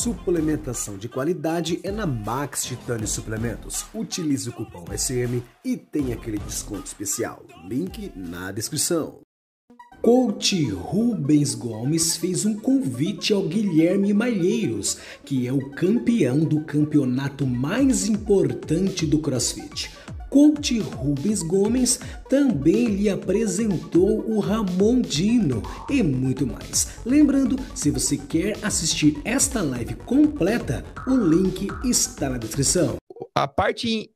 Suplementação de qualidade é na Max Titani Suplementos. Utilize o cupom SM e tem aquele desconto especial. Link na descrição. Coach Rubens Gomes fez um convite ao Guilherme Malheiros, que é o campeão do campeonato mais importante do CrossFit. Coach Rubens Gomes também lhe apresentou o Ramondino e muito mais. Lembrando, se você quer assistir esta live completa, o link está na descrição. A parte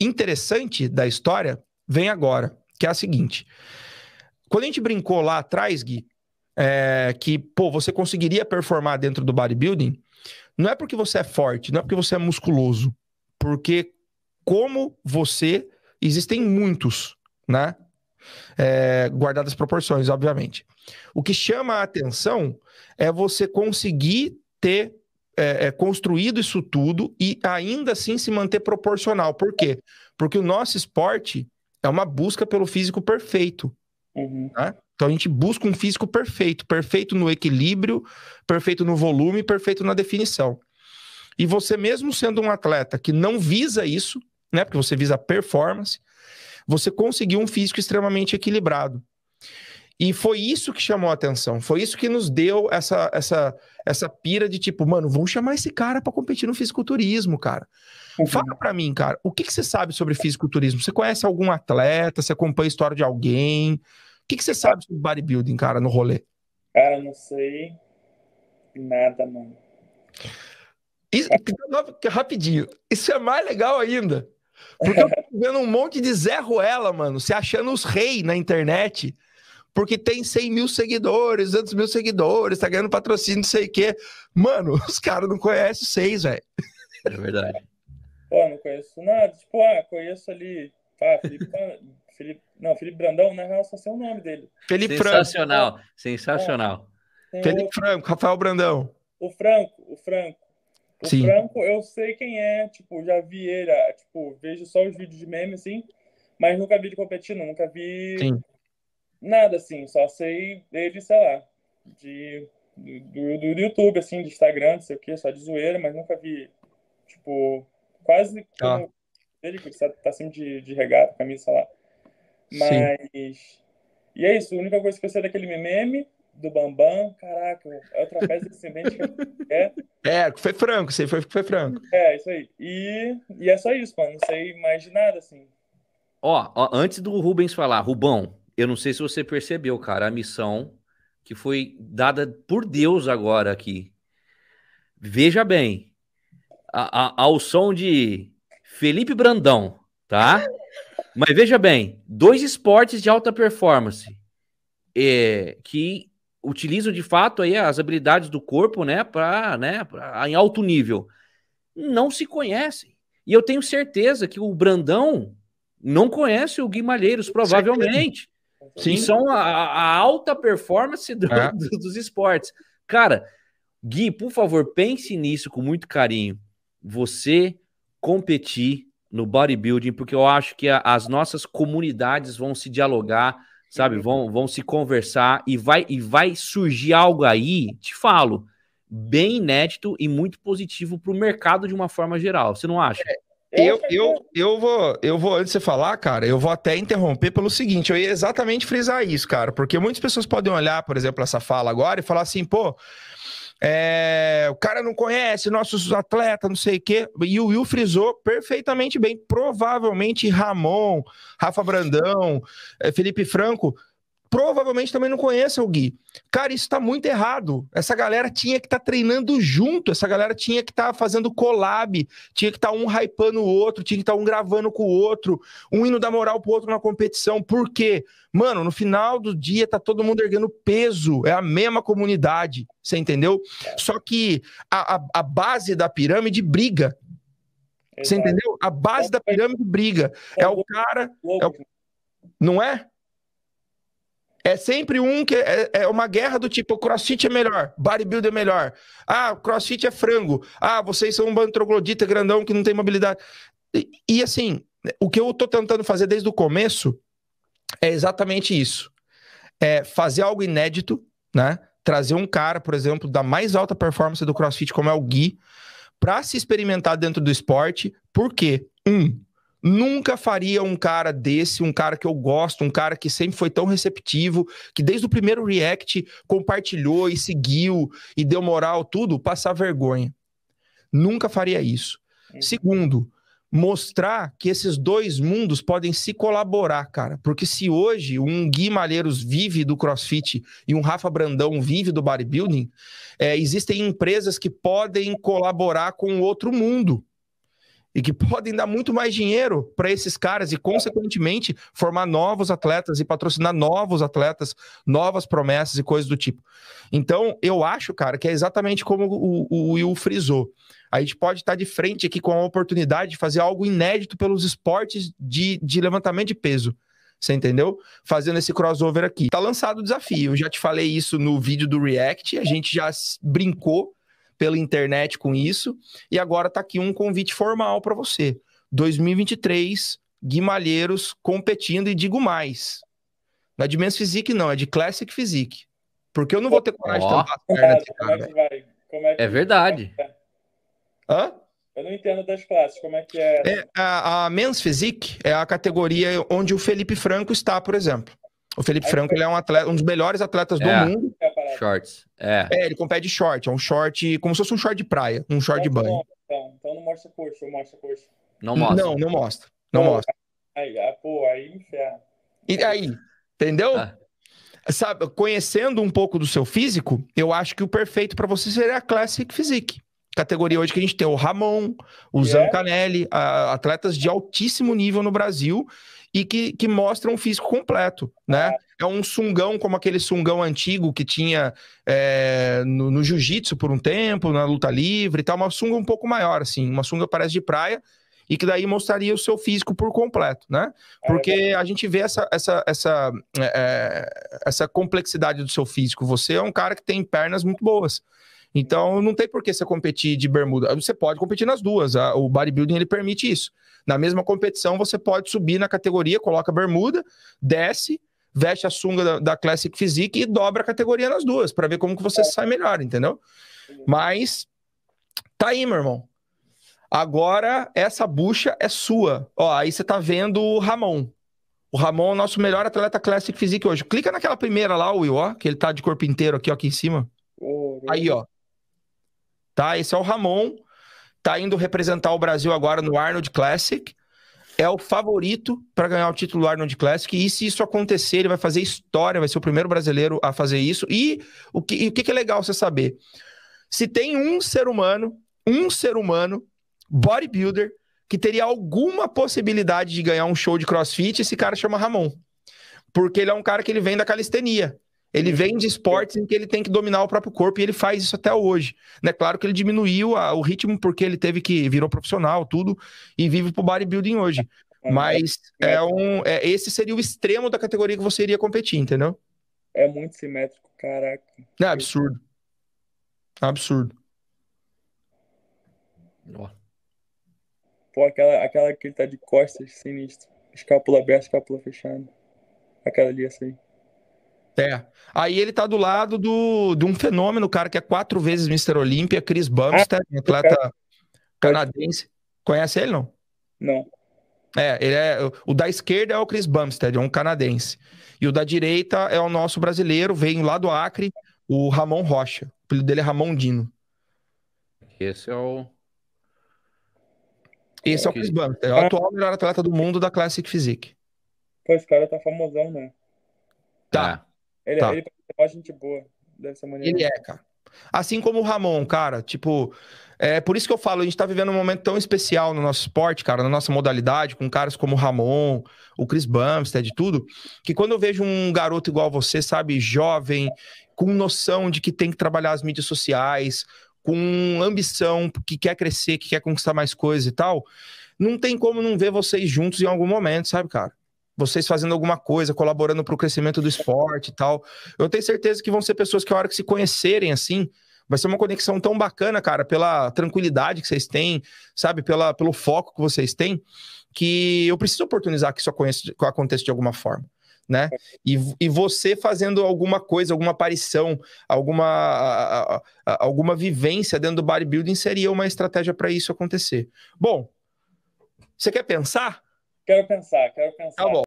interessante da história vem agora, que é a seguinte. Quando a gente brincou lá atrás, Gui, é, que pô, você conseguiria performar dentro do bodybuilding, não é porque você é forte, não é porque você é musculoso, porque como você, existem muitos, né? É, guardadas proporções, obviamente. O que chama a atenção é você conseguir ter é, é, construído isso tudo e ainda assim se manter proporcional. Por quê? Porque o nosso esporte é uma busca pelo físico perfeito. Uhum. Né? Então a gente busca um físico perfeito, perfeito no equilíbrio, perfeito no volume, perfeito na definição. E você, mesmo sendo um atleta que não visa isso, né? Porque você visa performance, você conseguiu um físico extremamente equilibrado. E foi isso que chamou a atenção, foi isso que nos deu essa essa essa pira de tipo, mano, vamos chamar esse cara para competir no fisiculturismo, cara. Uhum. Fala para mim, cara, o que, que você sabe sobre fisiculturismo? Você conhece algum atleta? Você acompanha a história de alguém? O que, que você sabe sobre bodybuilding, cara, no rolê? Cara, não sei nada, mano. Isso, rapidinho, isso é mais legal ainda. Porque eu tô vendo um monte de Zé Ruela, mano, se achando os rei na internet, porque tem 100 mil seguidores, 200 mil seguidores, tá ganhando patrocínio, não sei o quê. Mano, os caras não conhecem seis, velho. É verdade. Pô, não conheço nada. Tipo, ah, conheço ali. Ah, Felipe, Felipe, não, Felipe Brandão, na né? real, só sei o nome dele. Felipe sensacional, Franco. Sensacional, sensacional. Ah, Felipe o... Franco, Rafael Brandão. O Franco, o Franco. O Sim. Franco, eu sei quem é, tipo, já vi ele, ah, tipo, vejo só os vídeos de meme, assim, mas nunca vi ele competindo, nunca vi Sim. nada, assim, só sei dele, sei lá, de, do, do, do YouTube, assim, de Instagram, não sei o que, só de zoeira, mas nunca vi, tipo, quase ah. que ele tá, tá sempre de, de regata, camisa, sei lá. Mas. Sim. E é isso, a única coisa que eu sei daquele meme do Bambam, caraca, é o trapézio descendente que é, É, foi franco, você foi, foi franco. É, isso aí. E, e é só isso, mano, não sei mais de nada, assim. Ó, ó, antes do Rubens falar, Rubão, eu não sei se você percebeu, cara, a missão que foi dada por Deus agora aqui. Veja bem, a, a, ao som de Felipe Brandão, tá? Mas veja bem, dois esportes de alta performance é, que utilizam de fato aí as habilidades do corpo, né, para, né, pra, em alto nível, não se conhecem. E eu tenho certeza que o Brandão não conhece o Guimalheiros, provavelmente. Sim. E são a, a alta performance do, é. do, dos esportes. Cara, Gui, por favor, pense nisso com muito carinho. Você competir no bodybuilding, porque eu acho que a, as nossas comunidades vão se dialogar sabe? Uhum. Vão, vão se conversar e vai, e vai surgir algo aí, te falo, bem inédito e muito positivo para o mercado de uma forma geral. Você não acha? É. Eu, eu, eu, vou, eu vou, antes de você falar, cara, eu vou até interromper pelo seguinte: eu ia exatamente frisar isso, cara, porque muitas pessoas podem olhar, por exemplo, essa fala agora e falar assim, pô, é, o cara não conhece nossos atletas, não sei o quê. E o Will frisou perfeitamente bem. Provavelmente Ramon, Rafa Brandão, é, Felipe Franco provavelmente também não conheça o Gui. Cara, isso está muito errado. Essa galera tinha que estar tá treinando junto, essa galera tinha que estar tá fazendo collab, tinha que estar tá um hypando o outro, tinha que estar tá um gravando com o outro, um indo dar moral pro outro na competição. Por quê? Mano, no final do dia tá todo mundo erguendo peso, é a mesma comunidade, você entendeu? Só que a, a, a base da pirâmide briga. Você entendeu? A base é da pirâmide briga. É, é o cara. É o... Não é? É sempre um que é, é, é uma guerra do tipo: crossfit é melhor, bodybuilder é melhor. Ah, crossfit é frango. Ah, vocês são um bantroglodita grandão que não tem mobilidade. E, e, assim, o que eu tô tentando fazer desde o começo é exatamente isso: é fazer algo inédito, né? Trazer um cara, por exemplo, da mais alta performance do crossfit, como é o Gui, para se experimentar dentro do esporte. Por quê? Um, Nunca faria um cara desse, um cara que eu gosto, um cara que sempre foi tão receptivo, que desde o primeiro react compartilhou e seguiu e deu moral, tudo, passar vergonha. Nunca faria isso. É. Segundo, mostrar que esses dois mundos podem se colaborar, cara. Porque se hoje um Gui Malheiros vive do crossfit e um Rafa Brandão vive do bodybuilding, é, existem empresas que podem colaborar com outro mundo e que podem dar muito mais dinheiro para esses caras e, consequentemente, formar novos atletas e patrocinar novos atletas, novas promessas e coisas do tipo. Então, eu acho, cara, que é exatamente como o, o Will frisou. A gente pode estar de frente aqui com a oportunidade de fazer algo inédito pelos esportes de, de levantamento de peso. Você entendeu? Fazendo esse crossover aqui. Tá lançado o desafio. Eu já te falei isso no vídeo do React. A gente já brincou pela internet com isso. E agora tá aqui um convite formal para você. 2023, Guimalheiros competindo e digo mais. Não é de Men's Physique, não, é de Classic Physique. Porque eu não vou ter coragem oh. de tampar as pernas Como é, que como é, que é verdade. Hã? Eu não entendo das classes, como é que é? é a, a Men's Physique é a categoria onde o Felipe Franco está, por exemplo. O Felipe Franco ele é um, atleta, um dos melhores atletas do é. mundo. É. Shorts. É. é, ele de short. É um short, como se fosse um short de praia, um short então, de banho. Então, então, então não mostra coxa, mostra coxa. Não mostra. Não, não mostra. Não pô, mostra. Aí, é, pô, aí inferno. E é. aí, entendeu? Ah. Sabe, conhecendo um pouco do seu físico, eu acho que o perfeito para você seria a Classic Physique. Categoria hoje que a gente tem o Ramon, o Zancanelli, a, atletas de altíssimo nível no Brasil e que, que mostram um físico completo, né? Ah. É um sungão como aquele sungão antigo que tinha é, no, no jiu-jitsu por um tempo, na luta livre e tal. Uma sunga um pouco maior, assim. Uma sunga parece de praia e que daí mostraria o seu físico por completo, né? É, Porque é. a gente vê essa, essa, essa, é, é, essa complexidade do seu físico. Você é um cara que tem pernas muito boas. Então, não tem por que você competir de bermuda. Você pode competir nas duas. O bodybuilding ele permite isso. Na mesma competição, você pode subir na categoria, coloca bermuda, desce, veste a sunga da, da Classic Physique e dobra a categoria nas duas, para ver como que você sai melhor, entendeu? Mas tá aí, meu irmão. Agora essa bucha é sua. Ó, aí você tá vendo o Ramon. O Ramon é o nosso melhor atleta Classic Physique hoje. Clica naquela primeira lá, Will, ó, que ele tá de corpo inteiro aqui, ó, aqui em cima. Aí, ó. Tá, esse é o Ramon. Tá indo representar o Brasil agora no Arnold Classic é o favorito para ganhar o título do Arnold Classic. E se isso acontecer, ele vai fazer história, vai ser o primeiro brasileiro a fazer isso. E o que, e o que é legal você saber? Se tem um ser humano, um ser humano, bodybuilder, que teria alguma possibilidade de ganhar um show de crossfit, esse cara chama Ramon. Porque ele é um cara que ele vem da calistenia. Ele vem de esportes em que ele tem que dominar o próprio corpo e ele faz isso até hoje. Né? Claro que ele diminuiu a, o ritmo porque ele teve que virou profissional, tudo, e vive pro bodybuilding hoje. É, é. Mas é um, é, esse seria o extremo da categoria que você iria competir, entendeu? É muito simétrico, caraca. É absurdo. Absurdo. Pô, aquela, aquela que ele tá de costas, sinistro. Escápula aberta, escápula fechada. Aquela ali, assim. aí. É. Aí ele tá do lado do, de um fenômeno, cara, que é quatro vezes Mr. Olímpia, Chris Bumstead, atleta canadense. Conhece ele, não? Não. É, ele é. O da esquerda é o Chris Bumstead, é um canadense. E o da direita é o nosso brasileiro, vem lá do Acre, o Ramon Rocha. O apelido dele é Ramon Dino. Esse é o. Esse é, o Chris Bumstead, é o atual melhor atleta do mundo da Classic Physique. Pô, esse cara tá famosão, né? Tá. É. Ele, tá. É, ele é gente boa. dessa maneira Ele é, cara. Assim como o Ramon, cara, tipo, é por isso que eu falo, a gente tá vivendo um momento tão especial no nosso esporte, cara, na nossa modalidade, com caras como o Ramon, o Chris Bumstead, tudo, que quando eu vejo um garoto igual você, sabe, jovem, com noção de que tem que trabalhar as mídias sociais, com ambição, que quer crescer, que quer conquistar mais coisas e tal, não tem como não ver vocês juntos em algum momento, sabe, cara? vocês fazendo alguma coisa, colaborando para o crescimento do esporte e tal. Eu tenho certeza que vão ser pessoas que, a hora que se conhecerem assim, vai ser uma conexão tão bacana, cara, pela tranquilidade que vocês têm, sabe, pela, pelo foco que vocês têm, que eu preciso oportunizar que isso aconteça de alguma forma. Né? E, e você fazendo alguma coisa, alguma aparição, alguma, a, a, a, alguma vivência dentro do bodybuilding seria uma estratégia para isso acontecer. Bom, você quer pensar? Quero pensar, quero pensar. Tá bom.